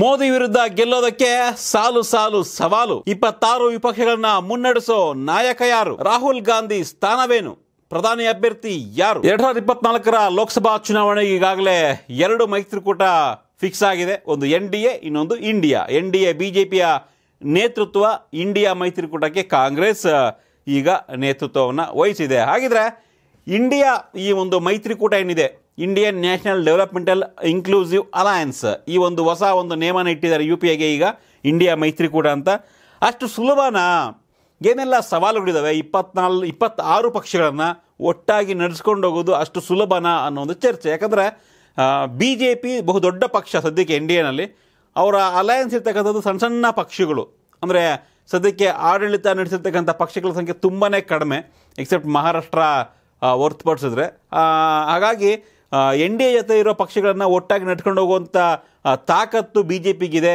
ಮೋದಿ ವಿರುದ್ಧ ಗೆಲ್ಲೋದಕ್ಕೆ ಸಾಲು ಸಾಲು ಸವಾಲು ಇಪ್ಪತ್ತಾರು ವಿಪಕ್ಷಗಳನ್ನ ಮುನ್ನಡೆಸೋ ನಾಯಕ ಯಾರು ರಾಹುಲ್ ಗಾಂಧಿ ಸ್ಥಾನವೇನು ಪ್ರಧಾನಿ ಅಭ್ಯರ್ಥಿ ಯಾರು ಎರಡ್ ಸಾವಿರದ ಇಪ್ಪತ್ನಾಲ್ಕರ ಲೋಕಸಭಾ ಚುನಾವಣೆ ಈಗಾಗಲೇ ಎರಡು ಮೈತ್ರಿಕೂಟ ಫಿಕ್ಸ್ ಆಗಿದೆ ಒಂದು ಎನ್ ಡಿ ಎ ಇನ್ನೊಂದು ಇಂಡಿಯಾ ಎನ್ ಡಿ ಎ ಬಿಜೆಪಿಯ ನೇತೃತ್ವ ಇಂಡಿಯಾ ಮೈತ್ರಿಕೂಟಕ್ಕೆ ಕಾಂಗ್ರೆಸ್ ಈಗ ನೇತೃತ್ವವನ್ನು ವಹಿಸಿದೆ ಹಾಗಿದ್ರೆ ಇಂಡಿಯಾ ಈ ಒಂದು ಮೈತ್ರಿಕೂಟ ಏನಿದೆ Indian National Developmental Inclusive Alliance ಈ ಒಂದು ಹೊಸ ಒಂದು ನೇಮನ ಇಟ್ಟಿದ್ದಾರೆ ಯು ಪಿ ಎಗೆ ಈಗ ಇಂಡಿಯಾ ಮೈತ್ರಿಕೂಟ ಅಂತ ಅಷ್ಟು ಸುಲಭನಾ ಏನೆಲ್ಲ ಸವಾಲುಗಳಿದ್ದಾವೆ ಇಪ್ಪತ್ನಾಲ್ ಇಪ್ಪತ್ತಾರು ಪಕ್ಷಗಳನ್ನು ಒಟ್ಟಾಗಿ ನಡೆಸ್ಕೊಂಡು ಹೋಗೋದು ಅಷ್ಟು ಸುಲಭನಾ ಅನ್ನೋ ಒಂದು ಚರ್ಚೆ ಯಾಕಂದರೆ ಬಿ ಜೆ ಪಿ ಬಹುದೊಡ್ಡ ಪಕ್ಷ ಸದ್ಯಕ್ಕೆ ಎನ್ ಅವರ ಅಲಯನ್ಸ್ ಇರ್ತಕ್ಕಂಥದ್ದು ಸಣ್ಣ ಸಣ್ಣ ಪಕ್ಷಗಳು ಅಂದರೆ ಸದ್ಯಕ್ಕೆ ಆಡಳಿತ ನಡೆಸಿರ್ತಕ್ಕಂಥ ಪಕ್ಷಗಳ ಸಂಖ್ಯೆ ತುಂಬಾ ಕಡಿಮೆ ಎಕ್ಸೆಪ್ಟ್ ಮಹಾರಾಷ್ಟ್ರ ಹೊರ್ತುಪಡಿಸಿದ್ರೆ ಹಾಗಾಗಿ ಎನ್ ಡಿ ಎ ಜೊತೆ ಇರೋ ಪಕ್ಷಗಳನ್ನು ಒಟ್ಟಾಗಿ ನಡ್ಕೊಂಡು ಹೋಗುವಂಥ ತಾಕತ್ತು ಬಿ ಜೆ ಪಿಗಿದೆ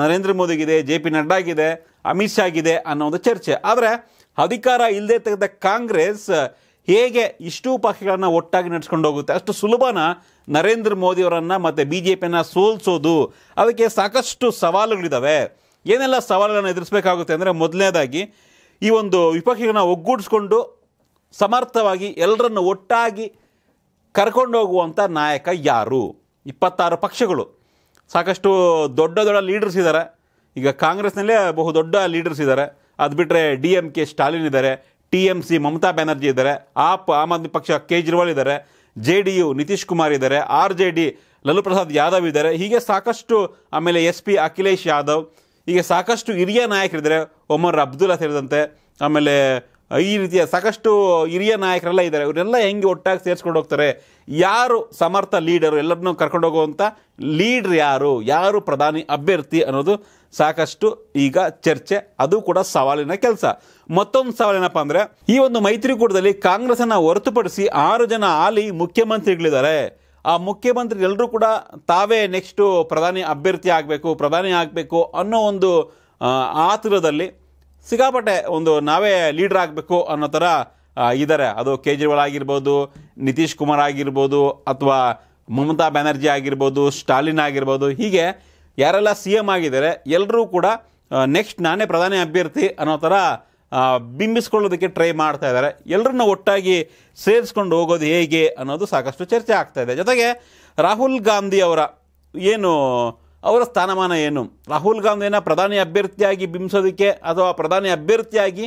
ನರೇಂದ್ರ ಮೋದಿಗಿದೆ ಜೆ ಪಿ ನಡ್ಡಾಗಿದೆ ಅಮಿತ್ ಶಾ ಆಗಿದೆ ಅನ್ನೋ ಒಂದು ಚರ್ಚೆ ಆದರೆ ಅಧಿಕಾರ ಇಲ್ಲದೆ ತೆಗೆದ ಕಾಂಗ್ರೆಸ್ ಹೇಗೆ ಇಷ್ಟು ಪಕ್ಷಗಳನ್ನು ಒಟ್ಟಾಗಿ ನಡೆಸ್ಕೊಂಡು ಹೋಗುತ್ತೆ ಅಷ್ಟು ಸುಲಭನ ನರೇಂದ್ರ ಮೋದಿಯವರನ್ನು ಮತ್ತು ಬಿ ಜೆ ಪಿಯನ್ನು ಸೋಲ್ಸೋದು ಅದಕ್ಕೆ ಸಾಕಷ್ಟು ಸವಾಲುಗಳಿದ್ದಾವೆ ಏನೆಲ್ಲ ಸವಾಲುಗಳನ್ನು ಎದುರಿಸಬೇಕಾಗುತ್ತೆ ಅಂದರೆ ಮೊದಲನೇದಾಗಿ ಈ ಒಂದು ವಿಪಕ್ಷಗಳನ್ನ ಒಗ್ಗೂಡಿಸ್ಕೊಂಡು ಸಮರ್ಥವಾಗಿ ಎಲ್ಲರನ್ನು ಒಟ್ಟಾಗಿ ಹೋಗುವಂಥ ನಾಯಕ ಯಾರು ಇಪ್ಪತ್ತಾರು ಪಕ್ಷಗಳು ಸಾಕಷ್ಟು ದೊಡ್ಡ ದೊಡ್ಡ ಲೀಡರ್ಸ್ ಇದ್ದಾರೆ ಈಗ ಕಾಂಗ್ರೆಸ್ನಲ್ಲೇ ಬಹುದೊಡ್ಡ ಲೀಡರ್ಸ್ ಇದ್ದಾರೆ ಅದು ಬಿಟ್ಟರೆ ಡಿ ಎಮ್ ಕೆ ಸ್ಟಾಲಿನ್ ಇದ್ದಾರೆ T M C Mamata Banerjee ಇದ್ದಾರೆ ಆಪ್ ಆಮ್ ಆದ್ಮಿ ಪಕ್ಷ ಕೇಜ್ರಿವಾಲ್ ಇದ್ದಾರೆ J D U Nitish Kumar ಇದ್ದಾರೆ R J D Lalu Prasad Yadav ಇದ್ದಾರೆ ಹೀಗೆ ಸಾಕಷ್ಟು ಆಮೇಲೆ ಎಸ್ ಪಿ ಅಖಿಲೇಶ್ ಯಾದವ್ ಹೀಗೆ ಸಾಕಷ್ಟು ಹಿರಿಯ ನಾಯಕರಿದ್ದಾರೆ ಒಮರ್ ಅಬ್ದುಲ್ಲಾ ಸೇರಿದಂತೆ ಆಮೇಲೆ ಈ ರೀತಿಯ ಸಾಕಷ್ಟು ಹಿರಿಯ ನಾಯಕರೆಲ್ಲ ಇದ್ದಾರೆ ಇವರೆಲ್ಲ ಹೆಂಗೆ ಒಟ್ಟಾಗಿ ಸೇರಿಸ್ಕೊಂಡು ಹೋಗ್ತಾರೆ ಯಾರು ಸಮರ್ಥ ಲೀಡರು ಎಲ್ಲರನ್ನೂ ಹೋಗುವಂಥ ಲೀಡ್ರ್ ಯಾರು ಯಾರು ಪ್ರಧಾನಿ ಅಭ್ಯರ್ಥಿ ಅನ್ನೋದು ಸಾಕಷ್ಟು ಈಗ ಚರ್ಚೆ ಅದು ಕೂಡ ಸವಾಲಿನ ಕೆಲಸ ಮತ್ತೊಂದು ಸವಾಲೇನಪ್ಪ ಅಂದರೆ ಈ ಒಂದು ಮೈತ್ರಿಕೂಟದಲ್ಲಿ ಕಾಂಗ್ರೆಸನ್ನು ಹೊರತುಪಡಿಸಿ ಆರು ಜನ ಆಲಿ ಮುಖ್ಯಮಂತ್ರಿಗಳಿದ್ದಾರೆ ಆ ಮುಖ್ಯಮಂತ್ರಿ ಎಲ್ಲರೂ ಕೂಡ ತಾವೇ ನೆಕ್ಸ್ಟು ಪ್ರಧಾನಿ ಅಭ್ಯರ್ಥಿ ಆಗಬೇಕು ಪ್ರಧಾನಿ ಆಗಬೇಕು ಅನ್ನೋ ಒಂದು ಆತುರದಲ್ಲಿ ಸಿಗಾಪಟ್ಟೆ ಒಂದು ನಾವೇ ಲೀಡರ್ ಆಗಬೇಕು ಅನ್ನೋ ಥರ ಇದ್ದಾರೆ ಅದು ಕೇಜ್ರಿವಾಲ್ ಆಗಿರ್ಬೋದು ನಿತೀಶ್ ಕುಮಾರ್ ಆಗಿರ್ಬೋದು ಅಥವಾ ಮಮತಾ ಬ್ಯಾನರ್ಜಿ ಆಗಿರ್ಬೋದು ಸ್ಟಾಲಿನ್ ಆಗಿರ್ಬೋದು ಹೀಗೆ ಯಾರೆಲ್ಲ ಸಿ ಎಮ್ ಆಗಿದ್ದಾರೆ ಎಲ್ಲರೂ ಕೂಡ ನೆಕ್ಸ್ಟ್ ನಾನೇ ಪ್ರಧಾನಿ ಅಭ್ಯರ್ಥಿ ಅನ್ನೋ ಥರ ಬಿಂಬಿಸ್ಕೊಳ್ಳೋದಕ್ಕೆ ಟ್ರೈ ಮಾಡ್ತಾ ಇದ್ದಾರೆ ಎಲ್ಲರನ್ನ ಒಟ್ಟಾಗಿ ಸೇರಿಸ್ಕೊಂಡು ಹೋಗೋದು ಹೇಗೆ ಅನ್ನೋದು ಸಾಕಷ್ಟು ಚರ್ಚೆ ಆಗ್ತಾ ಇದೆ ಜೊತೆಗೆ ರಾಹುಲ್ ಗಾಂಧಿ ಅವರ ಏನು ಅವರ ಸ್ಥಾನಮಾನ ಏನು ರಾಹುಲ್ ಗಾಂಧಿನ ಪ್ರಧಾನಿ ಅಭ್ಯರ್ಥಿಯಾಗಿ ಬಿಂಬಿಸೋದಕ್ಕೆ ಅಥವಾ ಪ್ರಧಾನಿ ಅಭ್ಯರ್ಥಿಯಾಗಿ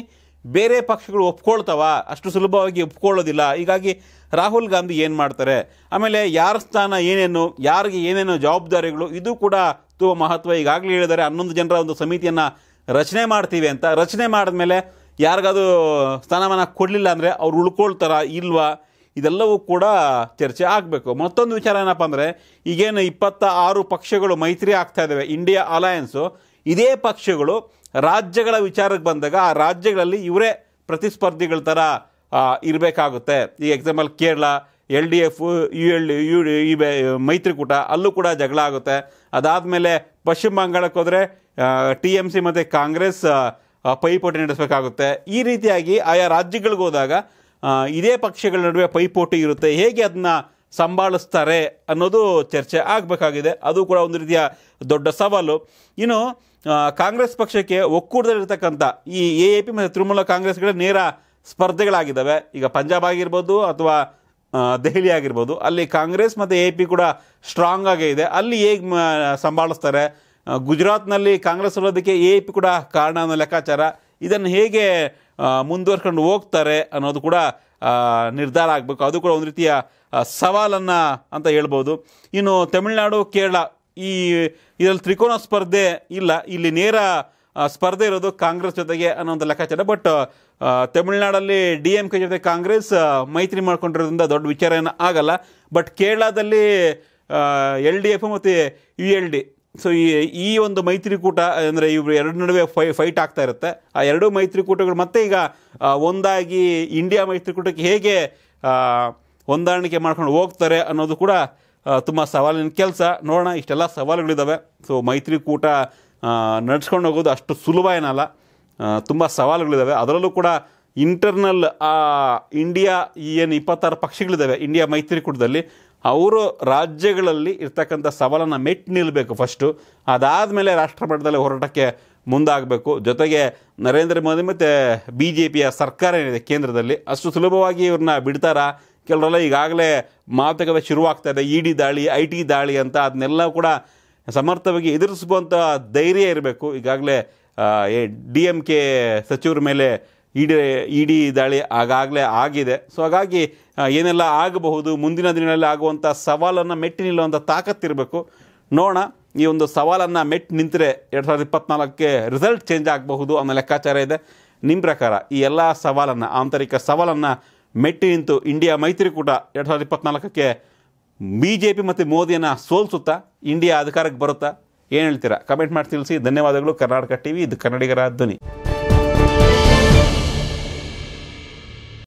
ಬೇರೆ ಪಕ್ಷಗಳು ಒಪ್ಕೊಳ್ತಾವ ಅಷ್ಟು ಸುಲಭವಾಗಿ ಒಪ್ಕೊಳ್ಳೋದಿಲ್ಲ ಹೀಗಾಗಿ ರಾಹುಲ್ ಗಾಂಧಿ ಏನು ಮಾಡ್ತಾರೆ ಆಮೇಲೆ ಯಾರ ಸ್ಥಾನ ಏನೇನು ಯಾರಿಗೆ ಏನೇನು ಜವಾಬ್ದಾರಿಗಳು ಇದು ಕೂಡ ತುಂಬ ಮಹತ್ವ ಈಗಾಗಲೇ ಹೇಳಿದರೆ ಹನ್ನೊಂದು ಜನರ ಒಂದು ಸಮಿತಿಯನ್ನು ರಚನೆ ಮಾಡ್ತೀವಿ ಅಂತ ರಚನೆ ಮಾಡಿದ್ಮೇಲೆ ಯಾರಿಗಾದ್ರೂ ಸ್ಥಾನಮಾನ ಕೊಡಲಿಲ್ಲ ಅಂದರೆ ಅವ್ರು ಉಳ್ಕೊಳ್ತಾರ ಇಲ್ವಾ ಇದೆಲ್ಲವೂ ಕೂಡ ಚರ್ಚೆ ಆಗಬೇಕು ಮತ್ತೊಂದು ವಿಚಾರ ಏನಪ್ಪ ಅಂದರೆ ಈಗೇನು ಇಪ್ಪತ್ತ ಆರು ಪಕ್ಷಗಳು ಮೈತ್ರಿ ಆಗ್ತಾ ಇದ್ದಾವೆ ಇಂಡಿಯಾ ಅಲಯನ್ಸು ಇದೇ ಪಕ್ಷಗಳು ರಾಜ್ಯಗಳ ವಿಚಾರಕ್ಕೆ ಬಂದಾಗ ಆ ರಾಜ್ಯಗಳಲ್ಲಿ ಇವರೇ ಪ್ರತಿಸ್ಪರ್ಧಿಗಳ ಥರ ಇರಬೇಕಾಗುತ್ತೆ ಈ example Kerala L D F U L D U ಈ ಮೈತ್ರಿಕೂಟ ಅಲ್ಲೂ ಕೂಡ ಜಗಳ ಆಗುತ್ತೆ ಅದಾದಮೇಲೆ ಪಶ್ಚಿಮ ಬಂಗಾಳಕ್ಕೆ ಹೋದರೆ ಟಿ ಎಮ್ ಸಿ ಮತ್ತು ಕಾಂಗ್ರೆಸ್ ಪೈಪೋಟಿ ನಡೆಸಬೇಕಾಗುತ್ತೆ ಈ ರೀತಿಯಾಗಿ ಆಯಾ ರಾಜ್ಯಗಳಿಗೆ ಹೋದಾಗ ಇದೇ ಪಕ್ಷಗಳ ನಡುವೆ ಪೈಪೋಟಿ ಇರುತ್ತೆ ಹೇಗೆ ಅದನ್ನ ಸಂಭಾಳಿಸ್ತಾರೆ ಅನ್ನೋದು ಚರ್ಚೆ ಆಗಬೇಕಾಗಿದೆ ಅದು ಕೂಡ ಒಂದು ರೀತಿಯ ದೊಡ್ಡ ಸವಾಲು ಇನ್ನು ಕಾಂಗ್ರೆಸ್ ಪಕ್ಷಕ್ಕೆ ಒಕ್ಕೂಟದಲ್ಲಿರ್ತಕ್ಕಂಥ ಈ ಎ ಎ ಪಿ ಮತ್ತು ತೃಣಮೂಲ ಕಾಂಗ್ರೆಸ್ಗಳ ನೇರ ಸ್ಪರ್ಧೆಗಳಾಗಿದ್ದಾವೆ ಈಗ ಪಂಜಾಬ್ ಆಗಿರ್ಬೋದು ಅಥವಾ ದೆಹಲಿ ಆಗಿರ್ಬೋದು ಅಲ್ಲಿ ಕಾಂಗ್ರೆಸ್ ಮತ್ತು ಎ ಪಿ ಕೂಡ ಸ್ಟ್ರಾಂಗ್ ಆಗೇ ಇದೆ ಅಲ್ಲಿ ಹೇಗೆ ಸಂಭಾಳಿಸ್ತಾರೆ ಗುಜರಾತ್ನಲ್ಲಿ ಕಾಂಗ್ರೆಸ್ ಇರೋದಕ್ಕೆ ಎ ಪಿ ಕೂಡ ಕಾರಣ ಅನ್ನೋ ಲೆಕ್ಕಾಚಾರ ಇದನ್ನು ಹೇಗೆ ಮುಂದುವರ್ಕೊಂಡು ಹೋಗ್ತಾರೆ ಅನ್ನೋದು ಕೂಡ ನಿರ್ಧಾರ ಆಗಬೇಕು ಅದು ಕೂಡ ಒಂದು ರೀತಿಯ ಸವಾಲನ್ನು ಅಂತ ಹೇಳ್ಬೋದು ಇನ್ನು ತಮಿಳುನಾಡು ಕೇರಳ ಈ ಇದರಲ್ಲಿ ತ್ರಿಕೋನ ಸ್ಪರ್ಧೆ ಇಲ್ಲ ಇಲ್ಲಿ ನೇರ ಸ್ಪರ್ಧೆ ಇರೋದು ಕಾಂಗ್ರೆಸ್ ಜೊತೆಗೆ ಅನ್ನೋ ಒಂದು ಲೆಕ್ಕಾಚಾರ ಬಟ್ ತಮಿಳುನಾಡಲ್ಲಿ ಡಿ ಎಂ ಕೆ ಜೊತೆ ಕಾಂಗ್ರೆಸ್ ಮೈತ್ರಿ ಮಾಡ್ಕೊಂಡಿರೋದ್ರಿಂದ ದೊಡ್ಡ ವಿಚಾರ ಏನೂ ಆಗಲ್ಲ ಬಟ್ ಕೇರಳದಲ್ಲಿ ಎಲ್ ಡಿ ಎಫ್ ಮತ್ತು ಯು ಎಲ್ ಡಿ ಸೊ ಈ ಈ ಒಂದು ಮೈತ್ರಿಕೂಟ ಅಂದರೆ ಇವರು ಎರಡು ನಡುವೆ ಫೈ ಫೈಟ್ ಆಗ್ತಾ ಇರುತ್ತೆ ಆ ಎರಡೂ ಮೈತ್ರಿಕೂಟಗಳು ಮತ್ತೆ ಈಗ ಒಂದಾಗಿ ಇಂಡಿಯಾ ಮೈತ್ರಿಕೂಟಕ್ಕೆ ಹೇಗೆ ಹೊಂದಾಣಿಕೆ ಮಾಡ್ಕೊಂಡು ಹೋಗ್ತಾರೆ ಅನ್ನೋದು ಕೂಡ ತುಂಬ ಸವಾಲಿನ ಕೆಲಸ ನೋಡೋಣ ಇಷ್ಟೆಲ್ಲ ಸವಾಲುಗಳಿದ್ದಾವೆ ಸೊ ಮೈತ್ರಿಕೂಟ ನಡ್ಸ್ಕೊಂಡು ಹೋಗೋದು ಅಷ್ಟು ಸುಲಭ ಏನಲ್ಲ ತುಂಬ ಸವಾಲುಗಳಿದ್ದಾವೆ ಅದರಲ್ಲೂ ಕೂಡ ಇಂಟರ್ನಲ್ ಆ ಇಂಡಿಯಾ ಏನು ಇಪ್ಪತ್ತಾರು ಪಕ್ಷಗಳಿದ್ದಾವೆ ಇಂಡಿಯಾ ಮೈತ್ರಿಕೂಟದಲ್ಲಿ ಅವರು ರಾಜ್ಯಗಳಲ್ಲಿ ಇರ್ತಕ್ಕಂಥ ಸವಾಲನ್ನು ಮೆಟ್ಟು ನಿಲ್ಲಬೇಕು ಫಸ್ಟು ಮೇಲೆ ರಾಷ್ಟ್ರ ಮಟ್ಟದಲ್ಲಿ ಹೋರಾಟಕ್ಕೆ ಮುಂದಾಗಬೇಕು ಜೊತೆಗೆ ನರೇಂದ್ರ ಮೋದಿ ಮತ್ತು ಬಿ ಜೆ ಪಿಯ ಸರ್ಕಾರ ಏನಿದೆ ಕೇಂದ್ರದಲ್ಲಿ ಅಷ್ಟು ಸುಲಭವಾಗಿ ಇವ್ರನ್ನ ಬಿಡ್ತಾರಾ ಕೆಲವರೆಲ್ಲ ಈಗಾಗಲೇ ಮಾತುಕತೆ ಶುರುವಾಗ್ತಾ ಇದೆ ಇ ಡಿ ದಾಳಿ ಐ ಟಿ ದಾಳಿ ಅಂತ ಅದನ್ನೆಲ್ಲ ಕೂಡ ಸಮರ್ಥವಾಗಿ ಎದುರಿಸುವಂಥ ಧೈರ್ಯ ಇರಬೇಕು ಈಗಾಗಲೇ ಡಿ ಎಮ್ ಕೆ ಸಚಿವರ ಮೇಲೆ ಇಡಿ ಇಡಿ ದಾಳಿ ಆಗಾಗಲೇ ಆಗಿದೆ ಸೊ ಹಾಗಾಗಿ ಏನೆಲ್ಲ ಆಗಬಹುದು ಮುಂದಿನ ದಿನಗಳಲ್ಲಿ ಆಗುವಂಥ ಸವಾಲನ್ನು ಮೆಟ್ಟಿ ನಿಲ್ಲುವಂಥ ತಾಕತ್ತಿರಬೇಕು ನೋಡೋಣ ಈ ಒಂದು ಸವಾಲನ್ನು ಮೆಟ್ಟಿ ನಿಂತರೆ ಎರಡು ಸಾವಿರದ ಇಪ್ಪತ್ತ್ನಾಲ್ಕಕ್ಕೆ ರಿಸಲ್ಟ್ ಚೇಂಜ್ ಆಗಬಹುದು ಅನ್ನೋ ಲೆಕ್ಕಾಚಾರ ಇದೆ ನಿಮ್ಮ ಪ್ರಕಾರ ಈ ಎಲ್ಲ ಸವಾಲನ್ನು ಆಂತರಿಕ ಸವಾಲನ್ನು ಮೆಟ್ಟಿ ನಿಂತು ಇಂಡಿಯಾ ಮೈತ್ರಿಕೂಟ ಎರಡು ಸಾವಿರದ ಇಪ್ಪತ್ತ್ನಾಲ್ಕಕ್ಕೆ ಬಿ ಜೆ ಪಿ ಮತ್ತು ಮೋದಿಯನ್ನು ಸೋಲ್ಸುತ್ತಾ ಇಂಡಿಯಾ ಅಧಿಕಾರಕ್ಕೆ ಬರುತ್ತಾ ಏನು ಹೇಳ್ತೀರಾ ಕಮೆಂಟ್ ಮಾಡಿ ತಿಳಿಸಿ ಧನ್ಯವಾದಗಳು ಕರ್ನಾಟಕ ಟಿ ವಿ ಇದು ಕನ್ನಡಿಗರ ಧ್ವನಿ